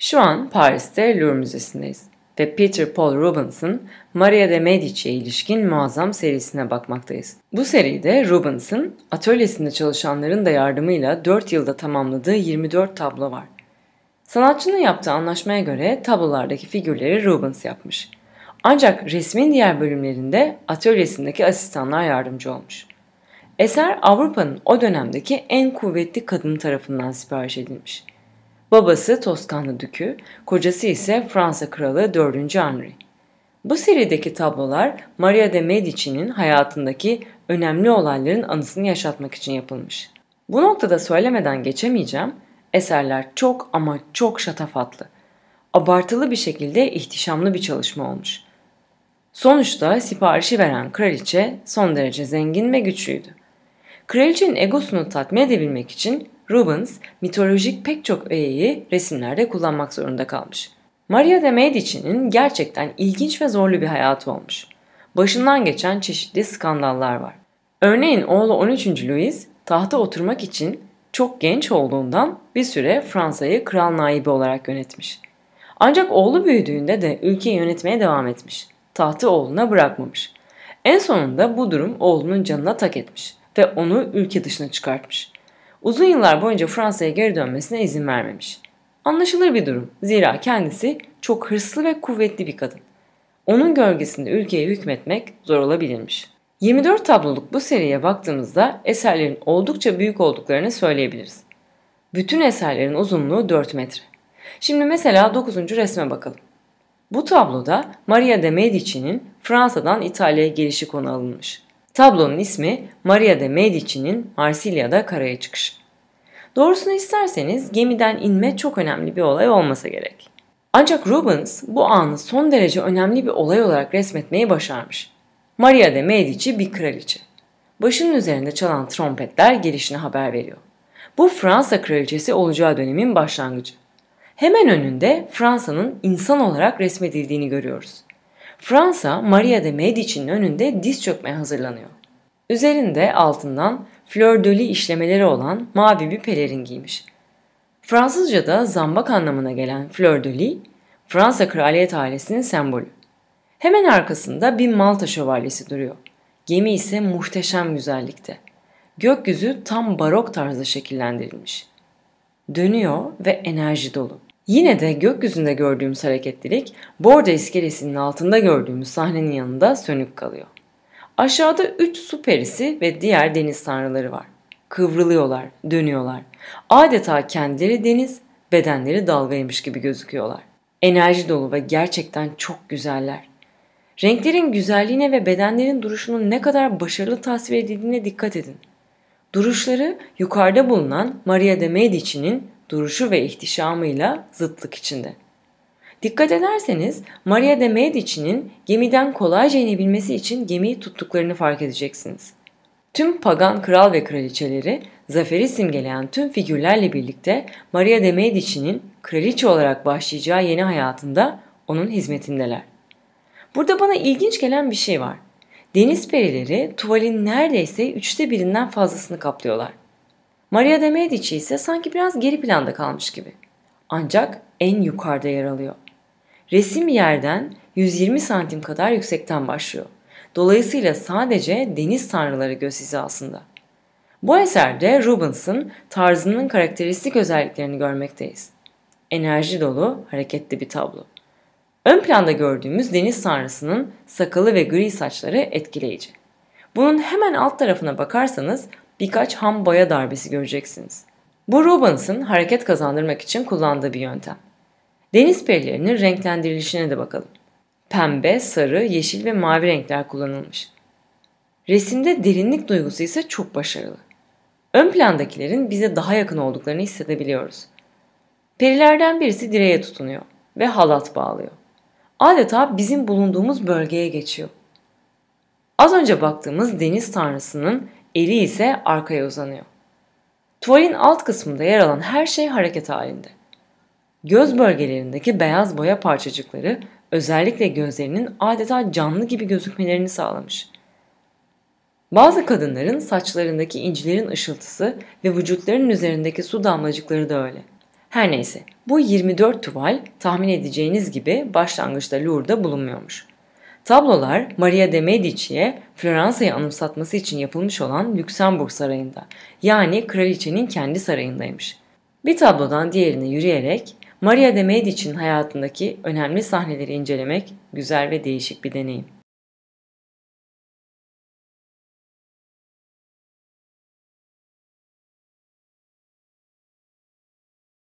Şu an Paris'te Louvre Müzesi'ndeyiz ve Peter Paul Rubens'ın Maria de Medici'ye ilişkin muazzam serisine bakmaktayız. Bu seride Rubens'ın atölyesinde çalışanların da yardımıyla 4 yılda tamamladığı 24 tablo var. Sanatçının yaptığı anlaşmaya göre tablolardaki figürleri Rubens yapmış. Ancak resmin diğer bölümlerinde atölyesindeki asistanlar yardımcı olmuş. Eser Avrupa'nın o dönemdeki en kuvvetli kadın tarafından sipariş edilmiş. Babası Toskanlı Dükü, kocası ise Fransa Kralı 4. Henry. Bu serideki tablolar Maria de Medici'nin hayatındaki önemli olayların anısını yaşatmak için yapılmış. Bu noktada söylemeden geçemeyeceğim, eserler çok ama çok şatafatlı. Abartılı bir şekilde ihtişamlı bir çalışma olmuş. Sonuçta siparişi veren kraliçe son derece zengin ve güçlüydü. Kraliçenin egosunu tatmin edebilmek için Rubens mitolojik pek çok öğeyi resimlerde kullanmak zorunda kalmış. Maria de Medici'nin gerçekten ilginç ve zorlu bir hayatı olmuş. Başından geçen çeşitli skandallar var. Örneğin oğlu 13. Louis tahta oturmak için çok genç olduğundan bir süre Fransa'yı kral naibi olarak yönetmiş. Ancak oğlu büyüdüğünde de ülkeyi yönetmeye devam etmiş. Tahtı oğluna bırakmamış. En sonunda bu durum oğlunun canına tak etmiş ve onu ülke dışına çıkartmış uzun yıllar boyunca Fransa'ya geri dönmesine izin vermemiş. Anlaşılır bir durum. Zira kendisi çok hırslı ve kuvvetli bir kadın. Onun gölgesinde ülkeye hükmetmek zor olabilirmiş. 24 tabloluk bu seriye baktığımızda eserlerin oldukça büyük olduklarını söyleyebiliriz. Bütün eserlerin uzunluğu 4 metre. Şimdi mesela 9. resme bakalım. Bu tabloda Maria de Medici'nin Fransa'dan İtalya'ya gelişi konu alınmış. Tablonun ismi Maria de Medici'nin Marsilya'da karaya çıkışı. Doğrusunu isterseniz gemiden inme çok önemli bir olay olmasa gerek. Ancak Rubens bu anı son derece önemli bir olay olarak resmetmeyi başarmış. Maria de Medici bir kraliçe. Başının üzerinde çalan trompetler gelişini haber veriyor. Bu Fransa kraliçesi olacağı dönemin başlangıcı. Hemen önünde Fransa'nın insan olarak resmedildiğini görüyoruz. Fransa Maria de Medici'nin önünde diz çökmeye hazırlanıyor. Üzerinde altından fleur de lis işlemeleri olan mavi bir pelerin giymiş. Fransızca'da zambak anlamına gelen fleur de lis, Fransa kraliyet ailesinin sembolü. Hemen arkasında bir Malta şövalyesi duruyor. Gemi ise muhteşem güzellikte. Gökyüzü tam barok tarzda şekillendirilmiş. Dönüyor ve enerji dolu. Yine de gökyüzünde gördüğümüz hareketlilik Borca iskelesinin altında gördüğümüz sahnenin yanında sönük kalıyor. Aşağıda 3 su perisi ve diğer deniz tanrıları var. Kıvrılıyorlar, dönüyorlar. Adeta kendileri deniz, bedenleri dalgaymış gibi gözüküyorlar. Enerji dolu ve gerçekten çok güzeller. Renklerin güzelliğine ve bedenlerin duruşunun ne kadar başarılı tasvir edildiğine dikkat edin. Duruşları yukarıda bulunan Maria de Medici'nin duruşu ve ihtişamıyla zıtlık içinde. Dikkat ederseniz Maria de Medici'nin gemiden kolayca inebilmesi için gemiyi tuttuklarını fark edeceksiniz. Tüm pagan kral ve kraliçeleri zaferi simgeleyen tüm figürlerle birlikte Maria de Medici'nin kraliçe olarak başlayacağı yeni hayatında onun hizmetindeler. Burada bana ilginç gelen bir şey var. Deniz perileri tuvalin neredeyse üçte birinden fazlasını kaplıyorlar. Maria de Medici ise sanki biraz geri planda kalmış gibi. Ancak en yukarıda yer alıyor. Resim yerden 120 santim kadar yüksekten başlıyor. Dolayısıyla sadece deniz tanrıları göz aslında. Bu eserde Rubens'ın tarzının karakteristik özelliklerini görmekteyiz. Enerji dolu, hareketli bir tablo. Ön planda gördüğümüz deniz tanrısının sakalı ve gri saçları etkileyici. Bunun hemen alt tarafına bakarsanız birkaç ham boya darbesi göreceksiniz. Bu Rubens'ın hareket kazandırmak için kullandığı bir yöntem. Deniz perilerinin renklendirilişine de bakalım. Pembe, sarı, yeşil ve mavi renkler kullanılmış. Resimde derinlik duygusu ise çok başarılı. Ön plandakilerin bize daha yakın olduklarını hissedebiliyoruz. Perilerden birisi direğe tutunuyor ve halat bağlıyor. Adeta bizim bulunduğumuz bölgeye geçiyor. Az önce baktığımız deniz tanrısının eli ise arkaya uzanıyor. Tuvalin alt kısmında yer alan her şey hareket halinde. Göz bölgelerindeki beyaz boya parçacıkları özellikle gözlerinin adeta canlı gibi gözükmelerini sağlamış. Bazı kadınların saçlarındaki incilerin ışıltısı ve vücutlarının üzerindeki su damlacıkları da öyle. Her neyse, bu 24 tuval tahmin edeceğiniz gibi başlangıçta Lourdes'da bulunmuyormuş. Tablolar Maria de Medici'ye Floransa'yı anımsatması için yapılmış olan Lüksemburg Sarayı'nda yani kraliçenin kendi sarayındaymış. Bir tablodan diğerine yürüyerek Maria de Medici'nin hayatındaki önemli sahneleri incelemek güzel ve değişik bir deneyim.